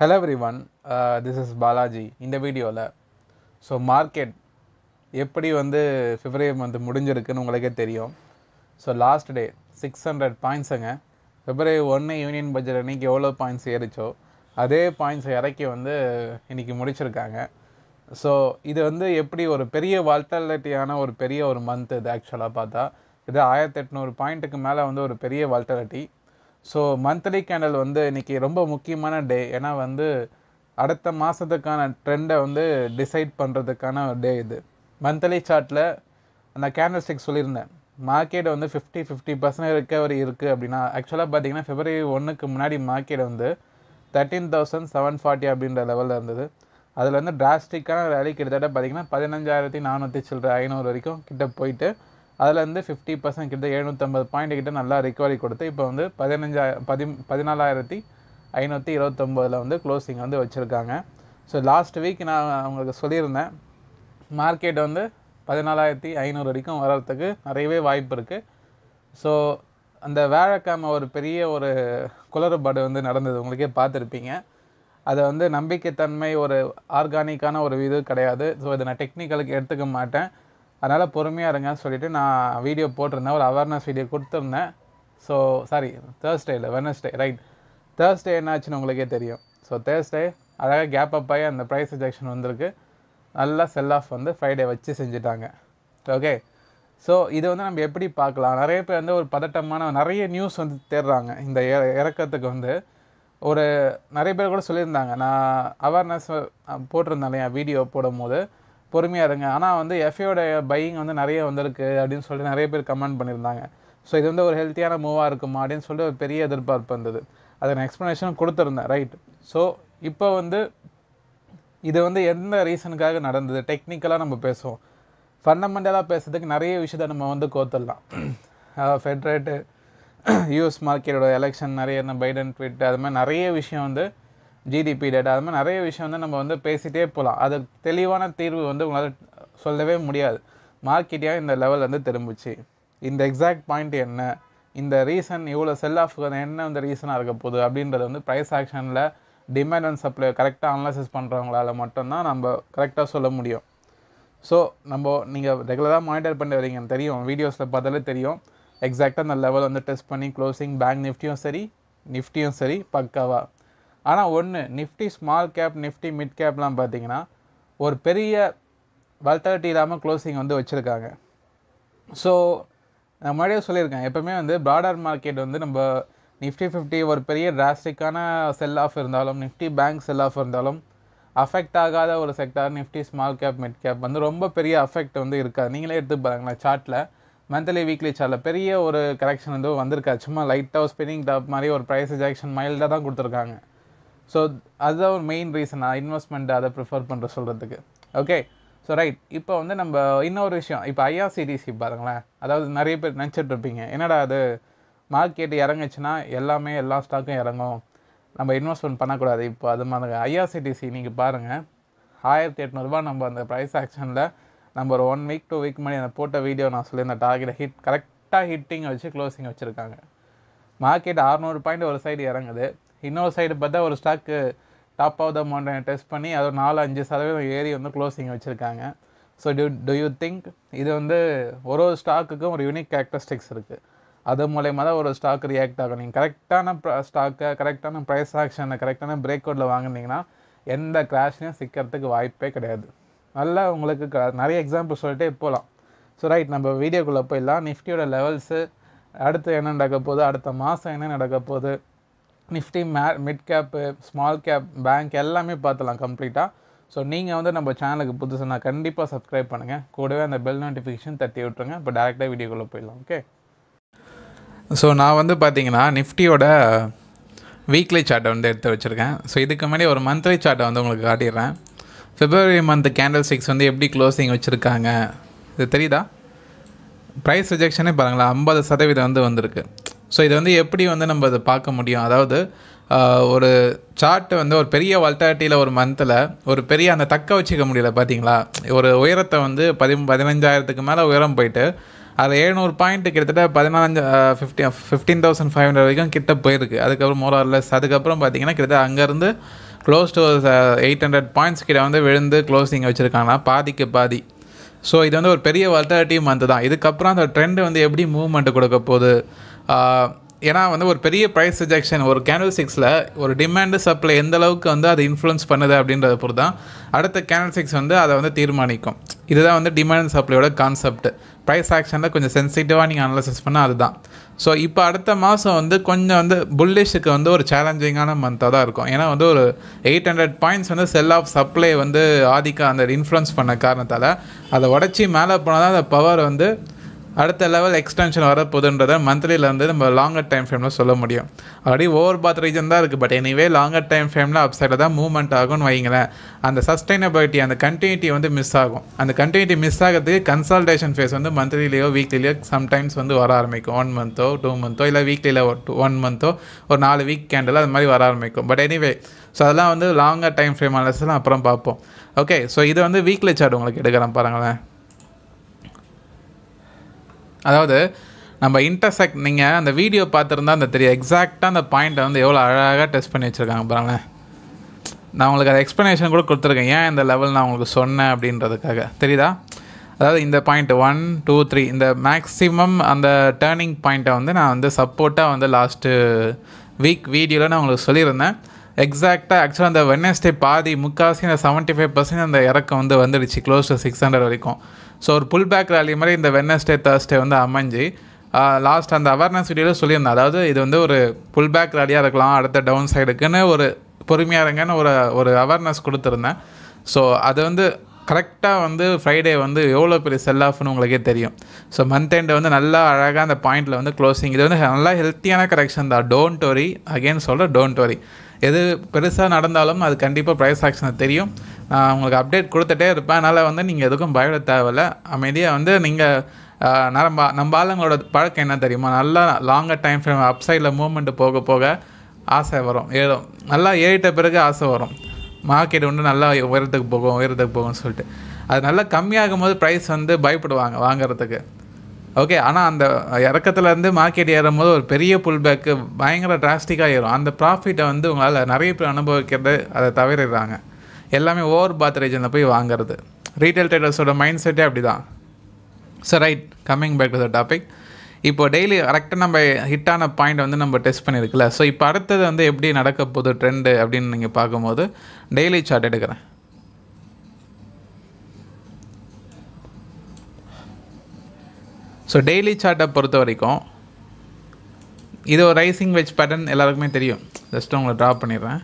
hello everyone this is Balaji இந்த வீடியோவில் so market எப்படி வந்து ஃபிப்ரவரி மந்த் முடிஞ்சிருக்குன்னு உங்களுக்கே தெரியும் so last day six hundred பாயிண்ட்ஸுங்க ஃபிப்ரவரி ஒன்று யூனியன் பட்ஜெட் அன்றைக்கி எவ்வளோ பாயிண்ட்ஸ் ஏறிச்சோ அதே பாயிண்ட்ஸை இறக்கி வந்து இன்றைக்கி முடிச்சிருக்காங்க ஸோ இது வந்து எப்படி ஒரு பெரிய வால்டாலிட்டியான ஒரு பெரிய ஒரு மந்த் இது ஆக்சுவலாக பார்த்தா இது ஆயிரத்தி எட்நூறு பாயிண்ட்டுக்கு மேலே வந்து ஒரு பெரிய வால்டாலிட்டி ஸோ மந்த்லி கேண்டல் வந்து இன்றைக்கி ரொம்ப முக்கியமான டே ஏன்னா வந்து அடுத்த மாதத்துக்கான ட்ரெண்டை வந்து டிசைட் பண்ணுறதுக்கான டே இது மந்த்லி சார்ட்டில் அந்த கேண்டல் ஸ்டிக் சொல்லியிருந்தேன் மார்க்கெட் வந்து ஃபிஃப்டி ஃபிஃப்டி பர்சன்ட் ரிக்கவரி இருக்குது அப்படின்னா ஆக்சுவலாக பார்த்தீங்கன்னா ஃபெப்ரவரி ஒன்றுக்கு முன்னாடி மார்க்கெட் வந்து தேர்ட்டீன் தௌசண்ட் செவன் ஃபார்ட்டி அப்படின்ற லெவலில் இருந்தது அதில் வந்து டிராஸ்டிக்கான ரேலி கிட்டத்தட்ட பார்த்தீங்கன்னா பதினஞ்சாயிரத்தி நானூற்றி சில்லற ஐநூறு வரைக்கும் கிட்ட போயிட்டு அதுலேருந்து ஃபிஃப்டி பர்சன்ட் கிட்ட எழுநூற்றம்பது பாயிண்ட் கிட்ட நல்லா ரிக்கவரி கொடுத்து இப்போ வந்து பதினஞ்சாயிரம் பதி பதினாலாயிரத்தி ஐநூற்றி இருபத்தொம்போதில் வந்து க்ளோசிங் வந்து வச்சுருக்காங்க ஸோ லாஸ்ட் வீக் நான் அவங்களுக்கு சொல்லியிருந்தேன் மார்க்கெட் வந்து பதினாலாயிரத்தி ஐநூறு வரைக்கும் வர்றதுக்கு நிறையவே வாய்ப்பு இருக்குது ஸோ அந்த வேழக்காம ஒரு பெரிய ஒரு குளறுபாடு வந்து நடந்தது உங்களுக்கே பார்த்துருப்பீங்க அதை வந்து நம்பிக்கைத்தன்மை ஒரு ஆர்கானிக்கான ஒரு இது கிடையாது ஸோ இதை நான் டெக்னிக்கலுக்கு எடுத்துக்க மாட்டேன் அதனால் பொறுமையாக இருங்கன்னு சொல்லிவிட்டு நான் வீடியோ போட்டிருந்தேன் ஒரு அவேர்னஸ் வீடியோ கொடுத்துருந்தேன் ஸோ சாரி தேர்ஸ்டே இல்லை வெனஸ்டே ரைட் தேர்ஸ்டே என்னாச்சுன்னு உங்களுக்கே தெரியும் ஸோ தேர்ஸ்டே அழகாக கேப் அப் ஆகி அந்த ப்ரைஸ் ரிஜெக்ஷன் வந்திருக்கு நல்லா செல் ஆஃப் வந்து ஃப்ரைடே வச்சு செஞ்சுட்டாங்க ஓகே ஸோ இதை வந்து நம்ம எப்படி பார்க்கலாம் நிறைய பேர் வந்து ஒரு பதட்டமான நிறைய நியூஸ் வந்து தேடுறாங்க இந்த இறக்கத்துக்கு வந்து ஒரு நிறைய பேர் கூட சொல்லியிருந்தாங்க நான் அவேர்னஸ் போட்டிருந்தேன் இல்லையா வீடியோ போடும்போது பொறுமையாக இருங்க ஆனால் வந்து எஃப்ஏயோட பையிங் வந்து நிறைய வந்திருக்கு அப்படின்னு சொல்லிட்டு நிறைய பேர் கமெண்ட் பண்ணியிருந்தாங்க ஸோ இது வந்து ஒரு ஹெல்த்தியான மூவாக இருக்குமா அப்படின்னு சொல்லிட்டு ஒரு பெரிய எதிர்பார்ப்பு இருந்தது அதை நான் எக்ஸ்ப்ளனேஷன் கொடுத்துருந்தேன் ரைட் ஸோ இப்போ வந்து இது வந்து எந்த ரீசனுக்காக நடந்தது டெக்னிக்கலாக நம்ம பேசுவோம் ஃபண்டமெண்டலாக பேசுறதுக்கு நிறைய விஷயத்த நம்ம வந்து கோத்துடலாம் ஃபெட்ரேட்டு யூஎஸ் மார்க்கெட்டோட எலெக்ஷன் நிறைய இந்த பைடன் ட்வீட் அது மாதிரி நிறைய விஷயம் வந்து ஜிடிபி டேட்டா அது மாதிரி நிறைய விஷயம் வந்து நம்ம வந்து பேசிகிட்டே போகலாம் அது தெளிவான தீர்வு வந்து உங்களால் சொல்லவே முடியாது மார்க்கெட்டியாக இந்த லெவல் வந்து திரும்பிச்சு இந்த எக்ஸாக்ட் பாயிண்ட் என்ன இந்த ரீசன் இவ்வளோ செல் ஆஃப் என்ன வந்து ரீசனாக இருக்க போகுது அப்படின்றது வந்து ப்ரைஸ் ஆக்ஷனில் டிமாண்ட் அண்ட் சப்ளை கரெக்டாக அனலைசிஸ் பண்ணுறவங்களால மட்டும்தான் நம்ம கரெக்டாக சொல்ல முடியும் ஸோ நம்ம நீங்கள் ரெகுலராக மானிட்டர் பண்ணி வரீங்கன்னு தெரியும் வீடியோஸில் பார்த்தாலே தெரியும் எக்ஸாக்டாக அந்த லெவல் வந்து டெஸ்ட் பண்ணி க்ளோசிங் பேங்க் நிஃப்டியும் சரி நிஃப்டியும் சரி பக்காவாக ஆனால் ஒன்று Nifty small cap Nifty mid கேப்லாம் பார்த்தீங்கன்னா ஒரு பெரிய வல்டாலிட்டி இல்லாமல் க்ளோசிங் வந்து வச்சுருக்காங்க ஸோ நான் முன்னாடியே சொல்லியிருக்கேன் எப்பவுமே வந்து ப்ராடர் மார்க்கெட் வந்து நம்ம நிஃப்டி ஃபிஃப்டி ஒரு பெரிய டிராஸ்டிக்கான செல் ஆஃப் இருந்தாலும் நிஃப்டி பேங்க் செல் ஆஃப் இருந்தாலும் அஃபெக்ட் ஆகாத ஒரு sector Nifty small cap mid cap வந்து ரொம்ப பெரிய அஃபெக்ட் வந்து இருக்காது நீங்களே எடுத்து பாருங்களேன் சார்ட்டில் மந்த்லி வீக்லி சார்ட்டில் பெரிய ஒரு கரெக்ஷன் வந்து வந்திருக்காது சும்மா லைட்டாக ஸ்பின்னிங் டாப் மாதிரி ஒரு ப்ரைஸ் ஜாக்ஷன் மைல்டாக தான் கொடுத்துருக்காங்க ஸோ அதுதான் ஒரு மெயின் ரீசன் நான் இன்வெஸ்ட்மெண்ட் அதை ப்ரிஃபர் பண்ணுற சொல்கிறதுக்கு ஓகே ஸோ ரைட் இப்போ வந்து நம்ம இன்னொரு விஷயம் இப்போ ஐஆர்சிடிசி பாருங்களேன் அதாவது நிறைய பேர் நினச்சிட்டு இருப்பீங்க என்னடா அது மார்க்கெட் இறங்குச்சுன்னா எல்லாமே எல்லா ஸ்டாக்கும் இறங்கும் நம்ம இன்வெஸ்ட்மெண்ட் பண்ணக்கூடாது இப்போ அது மாதிரி ஐஆர்சிடிசி நீங்கள் பாருங்கள் ஆயிரத்தி எட்நூறுபா நம்ம அந்த ப்ரைஸ் ஆக்ஷனில் நம்ம ஒரு ஒன் வீக் டூ வீக் முன்னாடி அந்த போட்ட வீடியோ நான் சொல்லியிருந்தேன் டார்கெட் ஹிட் கரெக்டாக ஹிட்டிங் வச்சு க்ளோசிங் வச்சுருக்காங்க மார்க்கெட் அறநூறு பாயிண்ட் ஒரு சைடு இறங்குது இன்னொரு சைடு பார்த்தா ஒரு stock top of the mountain test பண்ணி அதோட நாலு அஞ்சு சதவீதம் ஏறி வந்து க்ளோசிங் வச்சுருக்காங்க so due to you think இது வந்து ஒரு ஒரு ஸ்டாக்குக்கும் ஒரு யூனிக் கேரக்டரிஸ்டிக்ஸ் இருக்குது அது மூலயமா தான் ஒரு ஸ்டாக் ரியாக்ட் ஆகும் நீங்கள் கரெக்டான ஸ்டாக்கை கரெக்டான ப்ரைஸ் ஆக்ஷனை கரெக்டான பிரேக் அவுட்டில் வாங்கினீங்கன்னா எந்த கிராஷ்லையும் சிக்கிறதுக்கு வாய்ப்பே கிடையாது நல்லா உங்களுக்கு நிறைய எக்ஸாம்பிள் சொல்லிட்டே போகலாம் ஸோ ரைட் நம்ம வீடியோக்குள்ளே போயிடலாம் நிஃப்டியோட லெவல்ஸு அடுத்து என்ன நடக்க போகுது அடுத்த மாதம் என்ன நடக்க போகுது நிஃப்டி மே mid cap small cap bank எல்லாமே பார்த்துலாம் கம்ப்ளீட்டாக ஸோ நீங்கள் வந்து நம்ம சேனலுக்கு புதுசுனா கண்டிப்பாக சப்ஸ்கிரைப் பண்ணுங்கள் கூடவே அந்த பெல் நோட்டிஃபிகேஷன் தட்டி விட்ருங்க இப்போ டேரெக்டாக வீடியோக்குள்ளே போயிடலாம் ஓகே ஸோ நான் வந்து பார்த்தீங்கன்னா நிஃப்டியோட வீக்லி சார்ட்டை வந்து எடுத்து வச்சுருக்கேன் ஸோ இதுக்கு முன்னாடி ஒரு மந்த்லி சார்ட்டை வந்து உங்களுக்கு காட்டிடுறேன் ஃபிப்ரவரி மந்த் கேண்டில் சிக்ஸ் வந்து எப்படி க்ளோஸிங் வச்சுருக்காங்க இது தெரியுதா ப்ரைஸ் ரிஜெக்ஷனே பாருங்களேன் ஐம்பது சதவீதம் வந்து வந்திருக்கு ஸோ இதை வந்து எப்படி வந்து நம்ம அதை பார்க்க முடியும் அதாவது ஒரு சார்ட்டை வந்து ஒரு பெரிய வல்டாட்டியில் ஒரு மந்தில் ஒரு பெரிய அந்த தக்க வச்சுக்க முடியல பார்த்தீங்களா ஒரு உயரத்தை வந்து பதி பதினஞ்சாயிரத்துக்கு மேலே உயரம் போயிட்டு அதில் எழுநூறு பாயிண்ட் கிட்டத்தட்ட பதினாலஞ்சு fifty fifteen thousand five hundred வரைக்கும் கிட்ட போயிருக்கு அதுக்கப்புறம் ஆர்லஸ் அதுக்கப்புறம் பார்த்தீங்கன்னா கிட்டத்தட்ட அங்கேருந்து close to eight hundred points கிட்ட வந்து விழுந்து க்ளோஸிங் வச்சுருக்காங்கன்னா பாதிக்கு பாதி ஸோ இது வந்து ஒரு பெரிய வல்டாலிட்டி மந்த் தான் இதுக்கப்புறம் அந்த ட்ரெண்டு வந்து எப்படி மூவ்மெண்ட் கொடுக்க போகுது ஏன்னா வந்து ஒரு பெரிய ப்ரைஸ் ரிஜெக்ஷன் ஒரு கேனல் சிக்ஸில் ஒரு டிமாண்டு சப்ளை எந்த அளவுக்கு வந்து அதை இன்ஃப்ளூன்ஸ் பண்ணுது அப்படின்றத பொறுத்து தான் அடுத்த கேனல் சிக்ஸ் வந்து அதை வந்து தீர்மானிக்கும் இதுதான் வந்து டிமாண்ட் சப்ளையோட கான்செப்ட் ப்ரைஸ் ஆக்ஷனில் கொஞ்சம் சென்சிட்டிவாக நீங்கள் அனலைசிஸ் பண்ணால் அதுதான் ஸோ இப்போ அடுத்த மாதம் வந்து கொஞ்சம் வந்து புல்லிஷுக்கு வந்து ஒரு சேலஞ்சிங்கான மந்தாக தான் இருக்கும் ஏன்னா வந்து ஒரு எயிட் ஹண்ட்ரட் பாயிண்ட்ஸ் வந்து செல் ஆஃப் சப்ளை வந்து ஆதிக்க அந்த இன்ஃப்ளூன்ஸ் பண்ண காரணத்தால் அதை உடச்சி மேலே போனால் தான் அந்த பவர் வந்து அடுத்த லெவல் எக்ஸ்டென்ஷன் வரப்போகுதுன்றத மந்த்லியில் வந்து நம்ம லாங்கர் டைம் ஃப்ரேமில் சொல்ல முடியும் ஆல்ரெடி ஓவர் பாத் ரீஜன் தான் இருக்குது பட் எனிவே லாங்கர் டைம் ஃப்ரேமில் அப்சைடில் தான் மூவ்மெண்ட் ஆகும்னு வைங்களேன் அந்த சஸ்டைனபிலிட்டி அந்த கண்டினியூட்டி வந்து மிஸ் ஆகும் அந்த கண்டினியூட்டி மிஸ் ஆகிறதுக்கு கன்சல்டேஷன் ஃபேஸ் வந்து மந்த்லிலேயோ வீக்லிலேயோ சம்டைம்ஸ் வந்து வர ஆரம்பிக்கும் ஒன் மந்த்தோ டூ மந்த்தோ இல்லை வீக்லியில் ஒன் மந்த்தோ ஒரு நாலு வீக் கேண்டில் அது மாதிரி வர ஆரம்பிக்கும் பட் எனிவே ஸோ அதெல்லாம் வந்து லாங்கர் டைம் ஃப்ரேம் அனலிஸ்லாம் அப்புறம் பார்ப்போம் ஓகே ஸோ இது வந்து வீக்லி சார்ட் உங்களுக்கு எடுக்கிறேன் பாருங்களேன் அதாவது நம்ம இன்டர்செக்ட் நீங்கள் அந்த வீடியோ பார்த்துருந்தா அந்த தெரியும் எக்ஸாக்டாக அந்த பாயிண்ட்டை வந்து எவ்வளோ அழகாக டெஸ்ட் பண்ணி வச்சுருக்காங்க பாருங்களேன் நான் உங்களுக்கு அதை எக்ஸ்ப்ளனேஷன் கூட கொடுத்துருக்கேன் ஏன் இந்த லெவல் நான் உங்களுக்கு சொன்னேன் அப்படின்றதுக்காக தெரியுதா அதாவது இந்த பாயிண்ட் ஒன் டூ த்ரீ இந்த மேக்ஸிமம் அந்த டேர்னிங் பாயிண்ட்டை வந்து நான் வந்து சப்போர்ட்டாக வந்து லாஸ்ட்டு வீக் வீடியோவில் நான் உங்களுக்கு சொல்லியிருந்தேன் எக்ஸாக்டாக ஆக்சுவலாக அந்த வெட்னஸ்டே பாதி முக்காசி அந்த செவன்ட்டி ஃபைவ் பர்சன்ட் அந்த இறக்கம் வந்து வந்துடுச்சு க்ளோஸ் டு சிக்ஸ் ஹண்ட்ரட் வரைக்கும் ஸோ ஒரு புல் பேக் ரேலி மாதிரி இந்த வெட்னஸ்டே தேர்ஸ்டே வந்து அமைஞ்சு லாஸ்ட் அந்த அவேர்னஸ் வீடியோவில் சொல்லியிருந்தேன் அதாவது இது வந்து ஒரு புல் பேக் ரேலியாக இருக்கலாம் அடுத்த டவுன் சைடுக்குன்னு ஒரு பொறுமையாக இருங்கன்னு ஒரு ஒரு அவேர்னஸ் கொடுத்துருந்தேன் ஸோ அது வந்து கரெக்டாக வந்து ஃப்ரைடே வந்து எவ்வளோ பெரிய செல் ஆஃப்னு உங்களுக்கே தெரியும் ஸோ மந்த் எண்டு வந்து நல்லா அழகாக அந்த பாயிண்டில் வந்து க்ளோசிங் இது வந்து நல்லா ஹெல்த்தியான கரெக்ஷன் தான் டோன்ட் வரி அகெயின் சொல்கிற டோன்ட் வரி எது பெருசாக நடந்தாலும் அது கண்டிப்பாக ப்ரைஸ் ஆக்ஷன் தெரியும் நான் உங்களுக்கு அப்டேட் கொடுத்துட்டே இருப்பேன் அதனால் வந்து நீங்கள் எதுக்கும் பயப்பட தேவையில்ல அமைதியாக வந்து நீங்கள் நம்ம நம்ம ஆளுங்களோட பழக்கம் என்ன தெரியுமா நல்லா லாங்கர் டைம் ஃப்ரேம் சைடில் மூவ்மெண்ட்டு போக போக ஆசை வரும் ஏறும் நல்லா ஏறிட்ட பிறகு ஆசை வரும் மார்க்கெட் வந்து நல்லா உயரத்துக்கு போகும் உயரத்துக்கு போகும்னு சொல்லிட்டு அது நல்லா கம்மியாகும் போது ப்ரைஸ் வந்து பயப்படுவாங்க வாங்குறதுக்கு ஓகே ஆனால் அந்த இறக்கத்துலேருந்து மார்க்கெட் ஏறும் போது ஒரு பெரிய புல் பேக்கு பயங்கர டிராஸ்டிக்காக ஏறும் அந்த ப்ராஃபிட்டை வந்து உங்களால் நிறைய பேர் அனுபவிக்கிறது அதை தவிர்றாங்க எல்லாமே ஓவர் பாத் ரீஜனில் போய் வாங்குறது ரீட்டைல் ட்ரேடர்ஸோட மைண்ட் செட்டே அப்படி தான் so right coming back to the topic இப்போ டெய்லி கரெக்டாக நம்ம ஹிட்டான பாயிண்ட் வந்து நம்ம டெஸ்ட் பண்ணியிருக்கல ஸோ இப்போ அடுத்தது வந்து எப்படி நடக்க போகுது ட்ரெண்டு அப்படின்னு நீங்கள் பார்க்கும்போது டெய்லி சார்ட் எடுக்கிறேன் ஸோ டெய்லி சார்ட்டை பொறுத்த வரைக்கும் இது ஒரு ரைசிங் வெஜ் பேட்டர்ன் எல்லாருக்குமே தெரியும் ஜஸ்ட் உங்களை ட்ரா பண்ணிடுறேன்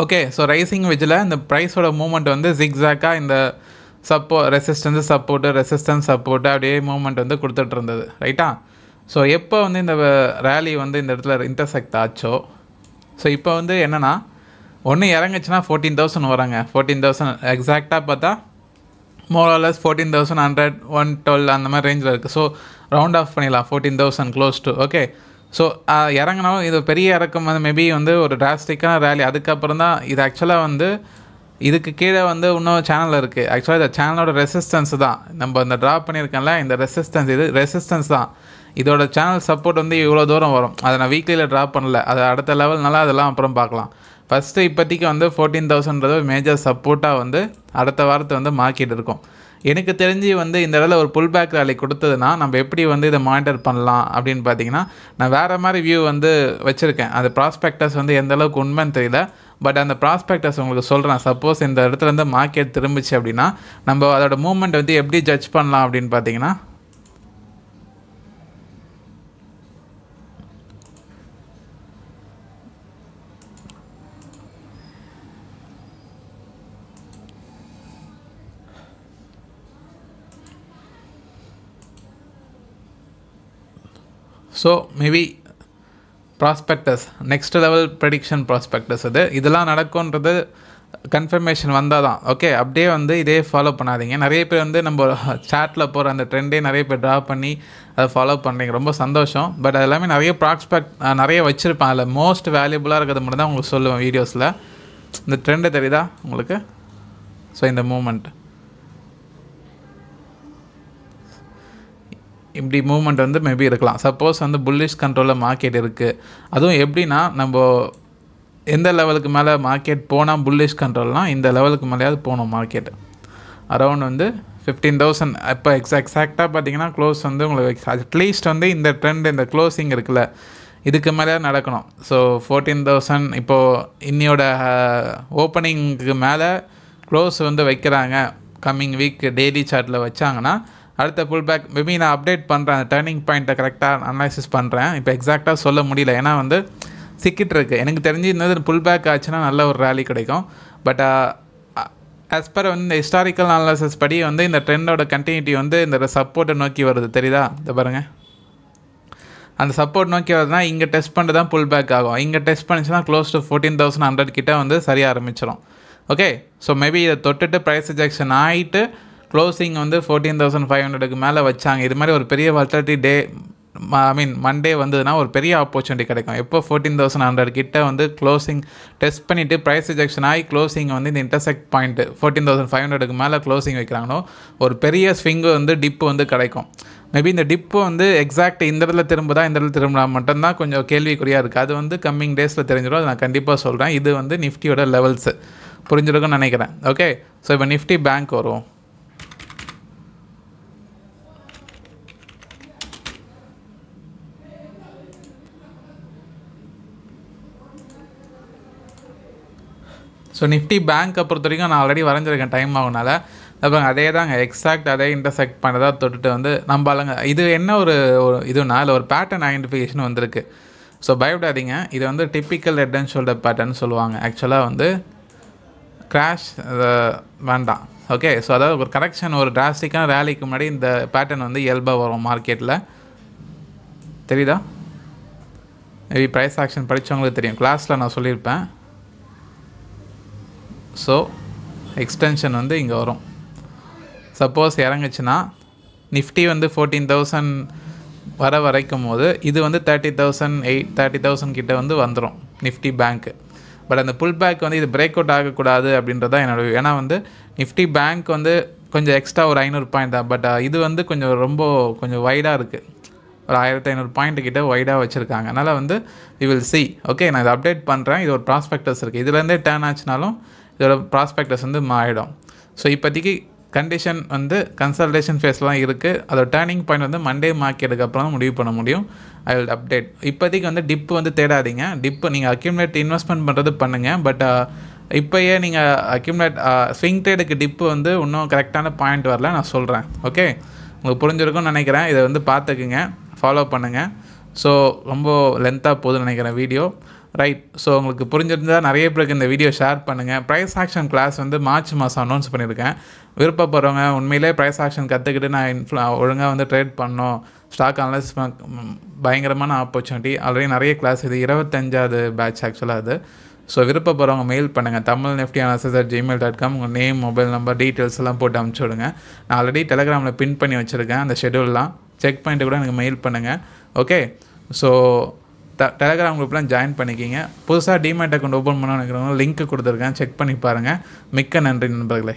ஓகே ஸோ ரைசிங் வெஜ்ஜில் இந்த ப்ரைஸோட மூமெண்ட் வந்து ஜிக்ஸாக்காக இந்த சப்போ ரெசிஸ்டன்ஸ் சப்போர்ட்டு ரெசிஸ்டன்ஸ் சப்போர்ட்டு அப்படியே மூமெண்ட் வந்து கொடுத்துட்டு இருந்தது ரைட்டா ஸோ எப்போ வந்து இந்த ரேலி வந்து இந்த இடத்துல இன்டர்செக்ட் ஆச்சோ ஸோ இப்போ வந்து என்னென்னா ஒன்று இறங்குச்சுன்னா ஃபோர்டீன் தௌசண்ட் வராங்க ஃபோர்டீன் தௌசண்ட் எக்ஸாக்டாக பார்த்தா மோரலஸ் fourteen thousand hundred one twelve அந்த மாதிரி ரேஞ்சில் இருக்குது ஸோ ரவுண்ட் ஆஃப் பண்ணிடலாம் fourteen thousand close to okay so இறங்கினாலும் இது பெரிய இறக்கம் வந்து மேபி வந்து ஒரு டிராஸ்டிக்கான ரேலி அதுக்கப்புறம் தான் இது ஆக்சுவலாக வந்து இதுக்கு கீழே வந்து இன்னொரு சேனல் இருக்குது ஆக்சுவலாக இந்த சேனலோட ரெசிஸ்டன்ஸ் தான் நம்ம இந்த ட்ரா பண்ணியிருக்கேன்ல இந்த ரெசிஸ்டன்ஸ் இது ரெசிஸ்டன்ஸ் தான் இதோட சேனல் சப்போர்ட் வந்து இவ்வளோ தூரம் வரும் அதை நான் வீக்லியில் ட்ரா பண்ணல அது அடுத்த லெவல்னால அதெல்லாம் அப்புறம் பார்க்கலாம் ஃபஸ்ட்டு இப்போதைக்கு வந்து ஃபோர்டீன் தௌசண்ட்ன்றது மேஜர் சப்போர்ட்டாக வந்து அடுத்த வாரத்தை வந்து மார்க்கெட் இருக்கும் எனக்கு தெரிஞ்சு வந்து இந்த இடத்துல ஒரு புல் பேக் ரேலி கொடுத்ததுன்னா நம்ம எப்படி வந்து இதை மானிட்டர் பண்ணலாம் அப்படின்னு பார்த்தீங்கன்னா நான் வேறு மாதிரி வியூ வந்து வச்சுருக்கேன் அந்த ப்ராஸ்பெக்டர்ஸ் வந்து எந்த அளவுக்கு உண்மைன்னு தெரியல பட் அந்த ப்ராஸ்பெக்டஸ் உங்களுக்கு சொல்கிறேன் சப்போஸ் இந்த இடத்துலேருந்து மார்க்கெட் திரும்பிச்சு அப்படின்னா நம்ம அதோட மூமெண்ட் வந்து எப்படி ஜட்ஜ் பண்ணலாம் அப்படின்னு பார்த்தீங்கன்னா so maybe prospectus next level prediction prospectus அது இதெல்லாம் நடக்கும்ன்றது கன்ஃபர்மேஷன் வந்தால் தான் ஓகே அப்படியே வந்து இதே ஃபாலோ பண்ணாதீங்க நிறைய பேர் வந்து நம்ம சாட்டில் போகிற அந்த ட்ரெண்டே நிறைய பேர் ட்ரா பண்ணி அதை ஃபாலோ பண்ணுறீங்க ரொம்ப சந்தோஷம் பட் அது எல்லாமே நிறைய ப்ராஸ்பெக்ட் நிறைய வச்சுருப்பேன் அதில் மோஸ்ட் வேல்யூபுளாக இருக்கிறது மட்டும் தான் உங்களுக்கு சொல்லுவேன் வீடியோஸில் இந்த ட்ரெண்டு தெரியுதா உங்களுக்கு ஸோ இந்த மூமெண்ட் இப்படி மூவ்மெண்ட் வந்து மேபி இருக்கலாம் சப்போஸ் வந்து புல்லிஷ் கண்ட்ரோலில் மார்க்கெட் இருக்குது அதுவும் எப்படின்னா நம்ம எந்த லெவலுக்கு மேலே மார்க்கெட் போனால் புல்லிஷ் கண்ட்ரோல்னால் இந்த லெவலுக்கு மேலேயாவது போகணும் மார்க்கெட் அரௌண்ட் வந்து ஃபிஃப்டீன் தௌசண்ட் இப்போ எக்ஸ் எக்ஸாக்டாக பார்த்தீங்கன்னா க்ளோஸ் வந்து உங்களுக்கு அட்லீஸ்ட் வந்து இந்த ட்ரெண்ட் இந்த க்ளோஸிங் இருக்குல்ல இதுக்கு மேலே நடக்கணும் ஸோ ஃபோர்டீன் தௌசண்ட் இப்போது இன்னியோட ஓப்பனிங்க்கு மேலே க்ளோஸ் வந்து வைக்கிறாங்க கம்மிங் வீக் டெய்லி சார்ட்டில் வச்சாங்கன்னா அடுத்த புல் பேக் மேபி நான் அப்டேட் பண்ணுறேன் டேர்னிங் பாயிண்ட்டை கரெக்டாக அனாலிசிஸ் பண்ணுறேன் இப்போ எக்ஸாக்டாக சொல்ல முடியல ஏன்னா வந்து சிக்கிட்டு இருக்குது எனக்கு தெரிஞ்சு இன்னது புல் பேக் ஆச்சுன்னா நல்ல ஒரு ரேலி கிடைக்கும் பட் ஆஸ் பர் வந்து இந்த ஹிஸ்டாரிக்கல் அனாலிசிஸ் படி வந்து இந்த ட்ரெண்டோட கண்டினியூட்டி வந்து இந்த சப்போர்ட்டை நோக்கி வருது தெரியுதா இந்த பாருங்கள் அந்த சப்போர்ட் நோக்கி வருதுன்னா இங்கே டெஸ்ட் பண்ணிட்டு தான் புல் பேக் ஆகும் இங்கே டெஸ்ட் பண்ணிச்சுன்னா close to fourteen thousand hundred கிட்டே வந்து சரியாக ஆரம்பிச்சிடும் ஓகே ஸோ மேபி இதை தொட்டுட்டு ப்ரைஸ் ரிஜெக்ஷன் ஆகிட்டு க்ளோசிங் வந்து ஃபோர்டீன் தௌசண்ட் ஃபைவ் ஹண்ட்ரடுக்கு மேலே வச்சாங்க இது மாதிரி ஒரு பெரிய வால்டர்ட்டி டே ஐ மீன் மண்டே வந்ததுன்னா ஒரு பெரிய ஆப்பர்ச்சுனிட்டி கிடைக்கும் எப்போ ஃபோர்டீன் தௌசண்ட் ஹண்ட்ரட் கிட்ட வந்து க்ளோசிங் டெஸ்ட் பண்ணிவிட்டு ப்ரைஸ் ரிஜெக்ஷன் ஆகி க்ளோசிங் வந்து இந்த intersect point fourteen thousand five ஹண்ட்ரடுக்கு மேலே க்ளோசிங் வைக்கிறாங்களோ ஒரு பெரிய ஸ்விங்கு வந்து டிப்பு வந்து கிடைக்கும் மேபி இந்த டிப்பு வந்து எக்ஸாக்ட் இந்த இடத்துல திரும்புதா இந்த இடத்துல திரும்பினா மட்டும்தான் கொஞ்சம் கேள்விக்குறியாக இருக்குது அது வந்து கம்மிங் டேஸில் தெரிஞ்சிடும் அதை நான் கண்டிப்பாக சொல்கிறேன் இது வந்து நிஃப்டியோட லெவல்ஸு புரிஞ்சிருக்குன்னு நினைக்கிறேன் ஓகே ஸோ இப்போ நிஃப்டி பேங்க் வரும் ஸோ நிஃப்டி பேங்க்கை பொறுத்த வரைக்கும் நான் ஆல்ரெடி வரைஞ்சிருக்கேன் டைம் ஆகுனால அப்போ அதே தாங்க எக்ஸாக்ட் அதே இன்டர்செக்ட் பண்ணதாக தொட்டுட்டு வந்து நம்ம அலங்க இது என்ன ஒரு ஒரு இதுனா இல்லை ஒரு பேட்டர்ன் ஐடென்டிஃபிகேஷன் வந்திருக்கு ஸோ பயப்படாதீங்க இது வந்து typical head and shoulder pattern சொல்லுவாங்க ஆக்சுவலாக வந்து கிராஷ் வேண்டாம் ஓகே ஸோ அதாவது ஒரு கரெக்ஷன் ஒரு டிராஸ்டிக்கான ரேலிக்கு முன்னாடி இந்த பேட்டர்ன் வந்து இயல்பாக வரும் மார்க்கெட்டில் தெரியுதா மேபி ப்ரைஸ் ஆக்ஷன் படித்தவங்களுக்கு தெரியும் கிளாஸில் நான் சொல்லியிருப்பேன் ஸோ எக்ஸ்டென்ஷன் வந்து இங்கே வரும் சப்போஸ் இறங்குச்சுன்னா நிஃப்டி வந்து ஃபோர்டீன் தௌசண்ட் வர வரைக்கும் போது இது வந்து thirty thousand eight thirty thousand கிட்டே வந்து வந்துடும் நிஃப்டி பேங்க்கு பட் அந்த புல் பேக் வந்து இது பிரேக் அவுட் ஆகக்கூடாது அப்படின்றதான் என்னோடய ஏன்னா வந்து நிஃப்டி பேங்க் வந்து கொஞ்சம் எக்ஸ்ட்ரா ஒரு ஐநூறு பாயிண்ட் தான் பட் uh, இது வந்து கொஞ்சம் ரொம்ப கொஞ்சம் வைடாக இருக்குது ஒரு ஆயிரத்தி ஐநூறு பாயிண்ட்டு கிட்டே வைடாக வச்சுருக்காங்க அதனால் வந்து வி வில் சி ஓகே நான் இதை அப்டேட் பண்ணுறேன் இது ஒரு ப்ராஸ்பெக்டஸ் இருக்குது இதுலேருந்தே டேர்ன் ஆச்சுனாலும் இதோட ப்ராஸ்பெக்டஸ் வந்து மாறிடும் ஸோ இப்போதைக்கு கண்டிஷன் வந்து கன்சல்டேஷன் ஃபேஸ்லாம் இருக்குது அதோட டேர்னிங் பாயிண்ட் வந்து மண்டே மார்க்கெட்டுக்கு அப்புறம் முடிவு பண்ண முடியும் ஐ வில் அப்டேட் இப்போதைக்கு வந்து டிப்பு வந்து தேடாதீங்க டிப்பு நீங்கள் அக்யூமுலேட் இன்வெஸ்ட்மெண்ட் பண்ணுறது பண்ணுங்கள் பட் இப்போயே நீங்கள் அக்யூமுலேட் ஸ்விங் ட்ரேடுக்கு டிப்பு வந்து இன்னும் கரெக்டான பாயிண்ட் வரல நான் சொல்கிறேன் ஓகே உங்களுக்கு புரிஞ்சிருக்கும்னு நினைக்கிறேன் இதை வந்து பார்த்துக்குங்க ஃபாலோ பண்ணுங்கள் ஸோ ரொம்ப லென்த்தாக போகுதுன்னு நினைக்கிறேன் வீடியோ ரைட் ஸோ உங்களுக்கு புரிஞ்சிருந்தால் நிறைய பேருக்கு இந்த வீடியோ ஷேர் பண்ணுங்கள் ப்ரைஸ் ஆக்ஷன் கிளாஸ் வந்து மார்ச் மாதம் அனௌன்ஸ் பண்ணியிருக்கேன் விருப்பப்படுறவங்க உண்மையிலே ப்ரைஸ் ஆக்ஷன் கற்றுக்கிட்டு நான் இன்ஃப்ளா ஒழுங்காக வந்து ட்ரேட் பண்ணோம் ஸ்டாக் அனலைஸ் பயங்கரமான ஆப்பர்ச்சுனிட்டி ஆல்ரெடி நிறைய கிளாஸ் இது இருபத்தஞ்சாவது பேட்ச் ஆக்சுவலாக அது ஸோ விருப்பப்படுறவங்க மெயில் பண்ணுங்கள் Tamil Nifty analysis at Gmail dot com உங்கள் நேம் மொபைல் நம்பர் டீட்டெயில்ஸ் எல்லாம் போட்டு அமுச்சு விடுங்க நான் ஆல்ரெடி டெலகிராமில் பின் பண்ணி வச்சுருக்கேன் அந்த ஷெடியூல்லாம் செக் பண்ணிட்டு கூட எனக்கு மெயில் பண்ணுங்கள் ஓகே ஸோ டெலகிராம் குரூப்லாம் ஜாயின் பண்ணிக்கிங்க புதுசாக டிமேட் அக்கௌண்ட் ஓப்பன் பண்ண நினைக்கிறவங்க லிங்க் கொடுத்துருக்கேன் செக் பண்ணி பாருங்கள் மிக்க நன்றி நண்பர்களே